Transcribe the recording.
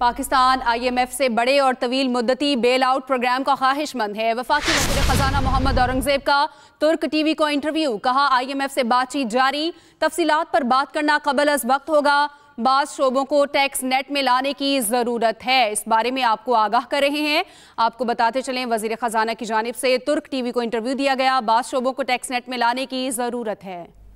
Pakistan IMF से बड़े और तवील मुद्दती बेल आउट प्रोग्राम का ख्वाहिशमंद है वफाकी वजी खजाना मोहम्मद औरंगजेब का तुर्क टीवी को इंटरव्यू कहा आईएमएफ से बातचीत जारी तफसीत पर बात करना कबल अज वक्त होगा बाद शोबों को टैक्स नेट में लाने की ज़रूरत है इस बारे में आपको आगाह कर रहे हैं आपको बताते चलें वजीर ख़जाना की जानब से तुर्क वी को इंटरव्यू दिया गया बाद शोबों को टैक्स नेट में लाने की ज़रूरत है